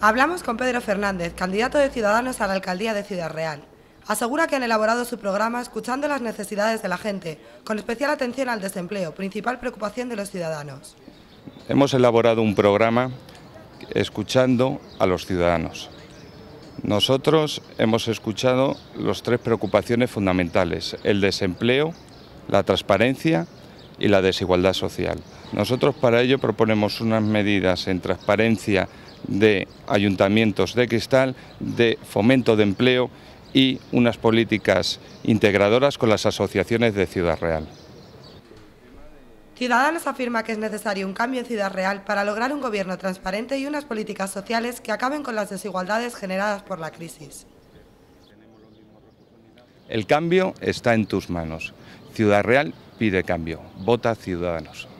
Hablamos con Pedro Fernández, candidato de Ciudadanos a la alcaldía de Ciudad Real. Asegura que han elaborado su programa escuchando las necesidades de la gente, con especial atención al desempleo, principal preocupación de los ciudadanos. Hemos elaborado un programa escuchando a los ciudadanos. Nosotros hemos escuchado las tres preocupaciones fundamentales, el desempleo, la transparencia y la desigualdad social. Nosotros para ello proponemos unas medidas en transparencia, de ayuntamientos de cristal, de fomento de empleo y unas políticas integradoras con las asociaciones de Ciudad Real. Ciudadanos afirma que es necesario un cambio en Ciudad Real para lograr un gobierno transparente y unas políticas sociales que acaben con las desigualdades generadas por la crisis. El cambio está en tus manos. Ciudad Real pide cambio. Vota Ciudadanos.